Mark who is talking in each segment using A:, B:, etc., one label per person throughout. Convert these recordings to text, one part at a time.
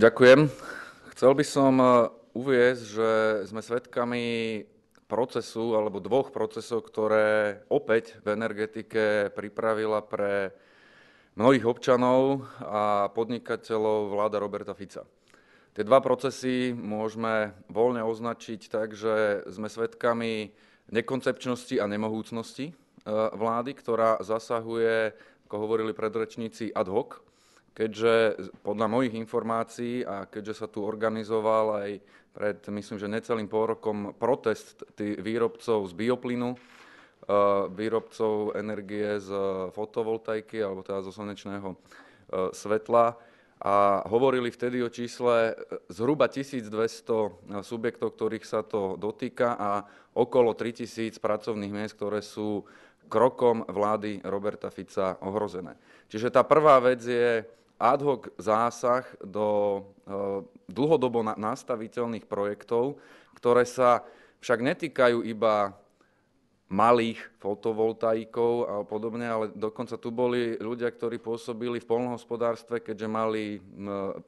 A: Ďakujem. Chcel by som e, uviezť, že sme svedkami procesu alebo dvoch procesov, ktoré opäť v energetike pripravila pre mnohých občanov a podnikateľov vláda Roberta Fica. Tie dva procesy môžeme voľne označiť tak, že sme svedkami nekoncepčnosti a nemohúcnosti e, vlády, ktorá zasahuje, ako hovorili predrečníci, ad hoc keďže podľa mojich informácií a keďže sa tu organizoval aj pred, myslím, že necelým pôrokom protest výrobcov z bioplynu, e, výrobcov energie z fotovoltaiky alebo teda zo slnečného e, svetla a hovorili vtedy o čísle e, zhruba 1200 subjektov, ktorých sa to dotýka a okolo 3000 pracovných miest, ktoré sú krokom vlády Roberta Fica ohrozené. Čiže tá prvá vec je ad hoc zásah do e, dlhodobo nastaviteľných projektov, ktoré sa však netýkajú iba malých fotovoltaikov a podobne, ale dokonca tu boli ľudia, ktorí pôsobili v polnohospodárstve, keďže mali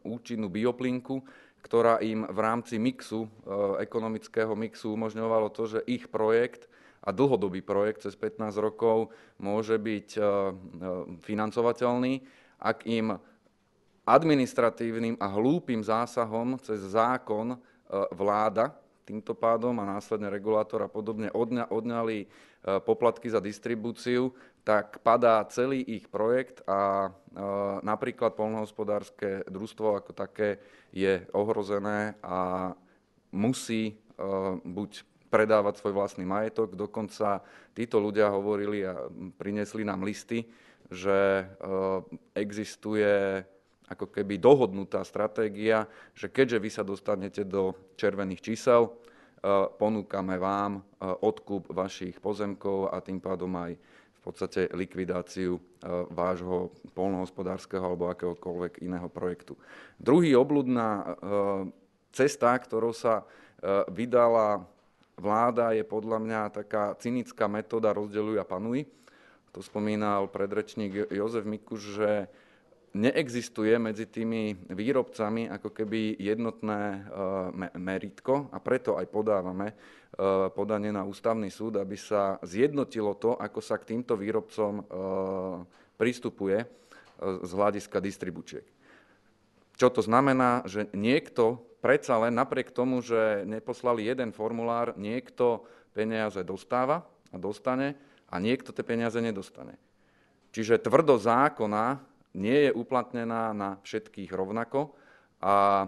A: účinnú bioplinku, ktorá im v rámci mixu, e, ekonomického mixu umožňovalo to, že ich projekt a dlhodobý projekt cez 15 rokov môže byť e, financovateľný, ak im administratívnym a hlúpým zásahom cez zákon e, vláda týmto pádom a následne regulátor a podobne odňa, odňali e, poplatky za distribúciu, tak padá celý ich projekt a e, napríklad polnohospodárske družstvo ako také je ohrozené a musí buď predávať svoj vlastný majetok. Dokonca títo ľudia hovorili a priniesli nám listy, že existuje ako keby dohodnutá stratégia, že keďže vy sa dostanete do červených čísel, eh, ponúkame vám eh, odkup vašich pozemkov a tým pádom aj v podstate likvidáciu eh, vášho polnohospodárskeho alebo akéhokoľvek iného projektu. Druhý obľudná cesta, ktorou sa vydala vláda, je podľa mňa taká cynická metóda rozdeľuj a panuj. To spomínal predrečník Jozef Mikuš, že neexistuje medzi tými výrobcami ako keby jednotné eh, meritko a preto aj podávame eh, podanie na ústavný súd, aby sa zjednotilo to, ako sa k týmto výrobcom eh, pristupuje z hľadiska distribučiek. Čo to znamená, že niekto predsa len napriek tomu, že neposlali jeden formulár, niekto peniaze dostáva a dostane a niekto tie peniaze nedostane. Čiže tvrdo zákona nie je uplatnená na všetkých rovnako a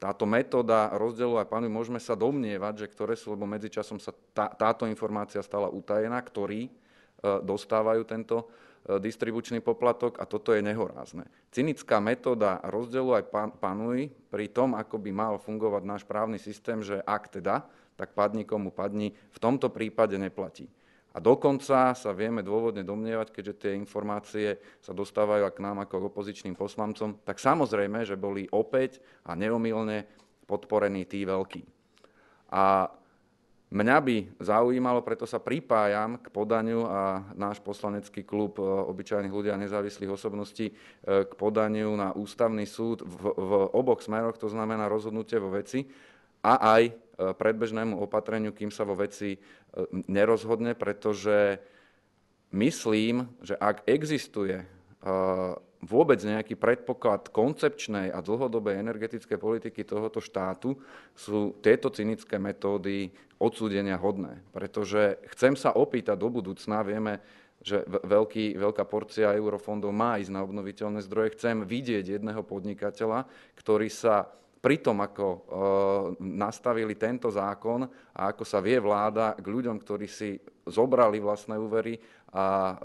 A: táto metóda rozdielu aj pánu, môžeme sa domnievať, že ktoré sú, lebo medzičasom sa tá, táto informácia stala utajená, ktorí e, dostávajú tento e, distribučný poplatok a toto je nehorázne. Cynická metóda rozdielu aj panuj pri tom, ako by mal fungovať náš právny systém, že ak teda, tak padni komu padni, v tomto prípade neplatí. A dokonca sa vieme dôvodne domnievať, keďže tie informácie sa dostávajú k nám ako k opozičným poslancom, tak samozrejme, že boli opäť a neomilne podporení tí veľkí. A mňa by zaujímalo, preto sa pripájam k podaniu a náš poslanecký klub e, obyčajných ľudí a nezávislých osobností e, k podaniu na ústavný súd v, v oboch smeroch, to znamená rozhodnutie vo veci, a aj e, predbežnému opatreniu, kým sa vo veci e, nerozhodne, pretože myslím, že ak existuje e, vôbec nejaký predpoklad koncepčnej a dlhodobej energetickej politiky tohoto štátu, sú tieto cynické metódy odsúdenia hodné. Pretože chcem sa opýtať do budúcna, vieme, že veľký, veľká porcia eurofondov má ísť na obnoviteľné zdroje. Chcem vidieť jedného podnikateľa, ktorý sa pri tom, ako eh, nastavili tento zákon a ako sa vie vláda k ľuďom, ktorí si zobrali vlastné úvery a eh,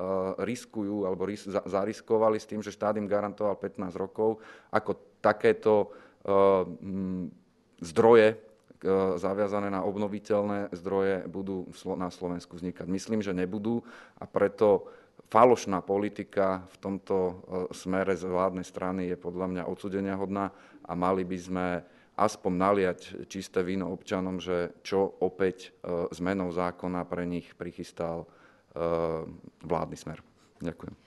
A: riskujú alebo zariskovali s tým, že štát im garantoval 15 rokov, ako takéto eh, zdroje E, zaviazané na obnoviteľné zdroje budú na Slovensku vznikať. Myslím, že nebudú a preto falošná politika v tomto e, smere z vládnej strany je podľa mňa odsudenia hodná a mali by sme aspoň naliať čisté víno občanom, že čo opäť e, zmenou zákona pre nich prichystal vládny smer. Ďakujem.